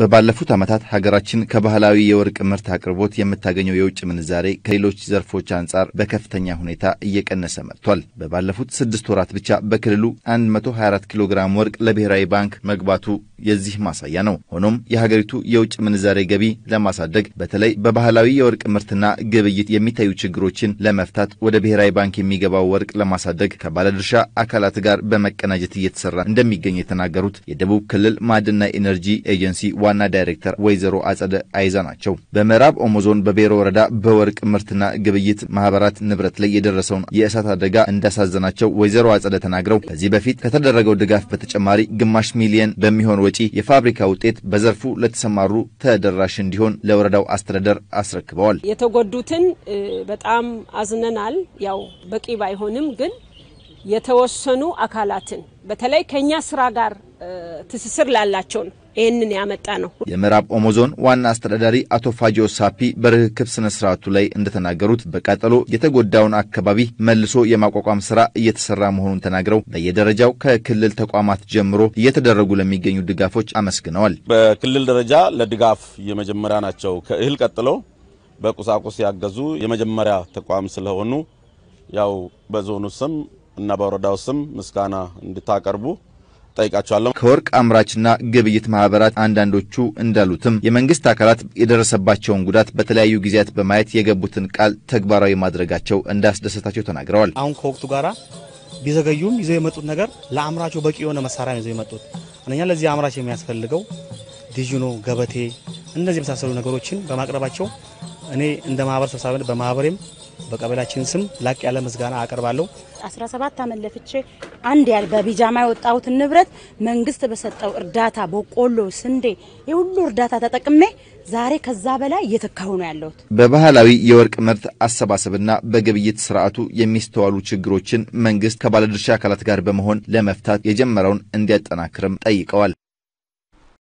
በባለፉት ዓመታት ሀገራችን ከባህላዊ የወርቅ ምርት አቅርቦት የምታገኘው የውጭ ምንዛሬ ከሌሎች ዘርፎች አንጻር በከፍተኛ ሁኔታ እየቀነሰ መጥቷል። በባለፉት ስድስት ወራት ብቻ በክልሉ 124 ኪሎ ግራም ወርቅ ለብሔራዊ ባንክ መግባቱ የዚህ ማሳያ ነው። ሆኖም የሀገሪቱ የውጭ ምንዛሬ ገቢ ለማሳደግ በተለይ በባህላዊ የወርቅ ምርትና ግብይት የሚታዩ ችግሮችን ለመፍታት ወደ ብሔራዊ ባንክ የሚገባው ወርቅ ለማሳደግ ከባለድርሻ አካላት ጋር በመቀናጀት እየተሰራ እንደሚገኝ የተናገሩት የደቡብ ክልል ማዕድንና ኢነርጂ ኤጀንሲ ዋና ዳይሬክተር ወይዘሮ አጸደ አይዛ ናቸው። በምዕራብ ኦሞ ዞን በቤሮ ወረዳ በወርቅ ምርትና ግብይት ማህበራት ንብረት ላይ የደረሰውን የእሳት አደጋ እንዳሳዘናቸው ወይዘሮ አጸደ ተናግረው ከዚህ በፊት ከተደረገው ድጋፍ በተጨማሪ ግማሽ ሚሊየን በሚሆን ወጪ የፋብሪካ ውጤት በዘርፉ ለተሰማሩ ተደራሽ እንዲሆን ለወረዳው አስተዳደር አስረክበዋል። የተጎዱትን በጣም አዝነናል። ያው በቂ ባይሆንም ግን የተወሰኑ አካላትን በተለይ ከኛ ስራ ጋር ትስስር ላላቸው ነው ይህንን ያመጣ ነው። የምዕራብ ኦሞ ዞን ዋና አስተዳዳሪ አቶ ፋጆ ሳፒ በርክክብ ስነ ስርዓቱ ላይ እንደተናገሩት በቃጠሎ የተጎዳውን አካባቢ መልሶ የማቋቋም ስራ እየተሰራ መሆኑን ተናግረው በየደረጃው ከክልል ተቋማት ጀምሮ እየተደረጉ ለሚገኙ ድጋፎች አመስግነዋል። በክልል ደረጃ ለድጋፍ የመጀመሪያ ናቸው። ከእህል ቀጥሎ በቁሳቁስ ያገዙ የመጀመሪያ ተቋም ስለሆኑ ያው በዞኑ ስም እና በወረዳው ስም ምስጋና እንድታቀርቡ ጠይቃቸዋለሁ። ከወርቅ አምራችና ግብይት ማህበራት አንዳንዶቹ እንዳሉትም የመንግስት አካላት የደረሰባቸውን ጉዳት በተለያዩ ጊዜያት በማየት የገቡትን ቃል ተግባራዊ ማድረጋቸው እንዳስደሰታቸው ተናግረዋል። አሁን ከወቅቱ ጋራ ቢዘገዩም ይዘው የመጡት ነገር ለአምራቹ በቂ የሆነ መሳሪያ ነው ይዘው የመጡት። አንደኛ ለዚህ አምራች የሚያስፈልገው ዲጅኖ፣ ገበቴ፣ እነዚህ የመሳሰሉ ነገሮችን በማቅረባቸው እኔ እንደ ማህበር ሰብሳቢ በማህበሬም በቀበላችን ስም ላቅ ያለ ምስጋና አቀርባለሁ። 17 ዓመት ለፍቼ አንድ ያል በቢጃማ የወጣሁትን ንብረት መንግስት በሰጠው እርዳታ በቆሎ፣ ስንዴ የሁሉ እርዳታ ተጠቅሜ ዛሬ ከዛ በላይ እየተካሁ ነው ያለሁት። በባህላዊ የወርቅ ምርት አሰባሰብና በግብይት ስርዓቱ የሚስተዋሉ ችግሮችን መንግስት ከባለድርሻ አካላት ጋር በመሆን ለመፍታት የጀመረውን እንዲያጠናክርም ጠይቀዋል።